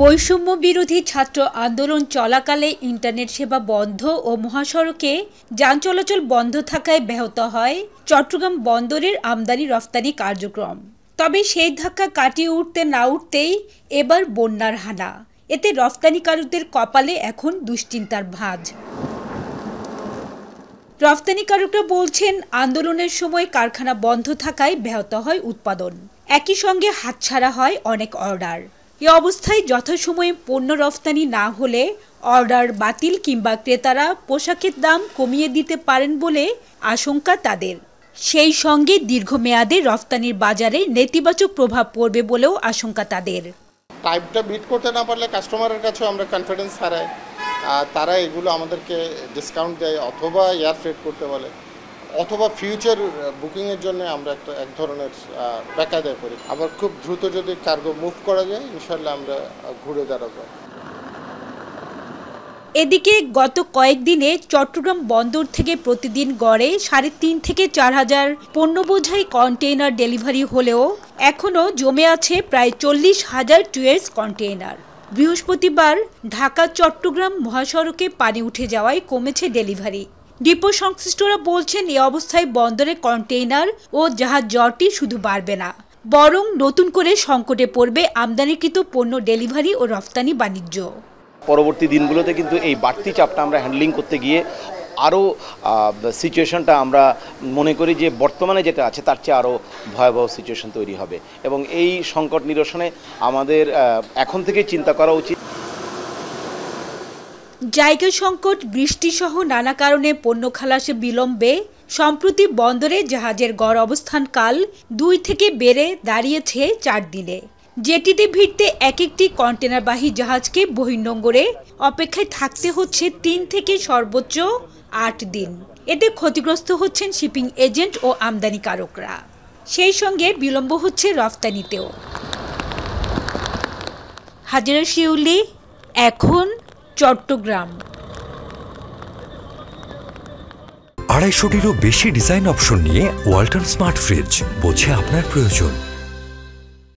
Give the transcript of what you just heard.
বৈষম্য বিরোধী ছাত্র আন্দোলন চলাকালে ইন্টারনেট সেবা বন্ধ ও মহাসড়কে যান চলাচল বন্ধ থাকায় ব্যাহত হয় চট্টগ্রাম বন্দরের আমদানি রফতানি কার্যক্রম তবে সেই ধাক্কা কাটিয়ে উঠতে না উঠতেই এবার বন্যার হানা এতে রফতানিকারকদের কপালে এখন দুশ্চিন্তার ভাঁজ রফতানিকারকরা বলছেন আন্দোলনের সময় কারখানা বন্ধ থাকায় ব্যাহত হয় উৎপাদন একই সঙ্গে হাতছাড়া হয় অনেক অর্ডার এ অবস্থায় যথাসময়ে পণ্য রফতানি না হলে অর্ডার বাতিল কিংবা ক্রেতারা পোশাকের দাম কমিয়ে দিতে পারেন বলে আশঙ্কা তাদের সেই সঙ্গে দীর্ঘমেয়াদে রফতানির বাজারে নেতিবাচক প্রভাব পড়বে বলেও আশঙ্কা তাদের টাইপটা মিট করতে না পারলে কাস্টমারের কাছে আমরা কনফিডেন্স হারাই তারা এগুলো আমাদেরকে ডিসকাউন্ট দেয় অথবা এয়ার ফ্রেড করতে বলে অথবা ফিউচার বুকিংয়ের জন্য আমরা একটা এক ধরনের বেকায়দায় করি আবার খুব দ্রুত যদি কার্গো মুভ করা যায় ইনশাল্লাহ আমরা ঘুরে দাঁড়াবো এদিকে গত কয়েকদিনে চট্টগ্রাম বন্দর থেকে প্রতিদিন গড়ে সাড়ে তিন থেকে চার হাজার পণ্যবোঝাই কন্টেইনার ডেলিভারি হলেও এখনও জমে আছে প্রায় চল্লিশ হাজার টুয়েলস কন্টেইনার বৃহস্পতিবার ঢাকা চট্টগ্রাম মহাসড়কে পানি উঠে যাওয়ায় কমেছে ডেলিভারি ডিপো সংশ্লিষ্টরা বলছেন এ অবস্থায় বন্দরে কন্টেইনার ও জাহাজ জটটি শুধু বাড়বে না বরং নতুন করে সংকটে পড়বে আমদানিকৃত পণ্য ডেলিভারি ও রফতানি বাণিজ্য পরবর্তী দিনগুলোতে কিন্তু এই বাড়তি চাপটা আমরা হ্যান্ডলিং করতে গিয়ে আরও সিচুয়েশনটা আমরা মনে করি যে বর্তমানে যেটা আছে তার চেয়ে আরও ভয়াবহ সিচুয়েশন তৈরি হবে এবং এই সংকট নিরসনে আমাদের এখন থেকেই চিন্তা করা উচিত জায়গা সংকট বৃষ্টিসহ নানা কারণে পণ্য খালাসে বিলম্বে সম্প্রতি বন্দরে জাহাজের গড় অবস্থান কাল দুই থেকে বেড়ে দাঁড়িয়েছে চার দিনে জেটিতে ভিড়তে এক একটি কন্টেনারবাহী জাহাজকে বহির্নোঙ্গরে অপেক্ষায় থাকতে হচ্ছে তিন থেকে সর্বোচ্চ আট দিন এতে ক্ষতিগ্রস্ত হচ্ছেন শিপিং এজেন্ট ও আমদানিকারকরা সেই সঙ্গে বিলম্ব হচ্ছে রফতানিতেও হাজিরা শিউলি এখন চট্টগ্রাম আড়াইশোটিরও বেশি ডিজাইন অপশন নিয়ে ওয়াল্টন স্মার্ট ফ্রিজ বোঝে আপনার প্রয়োজন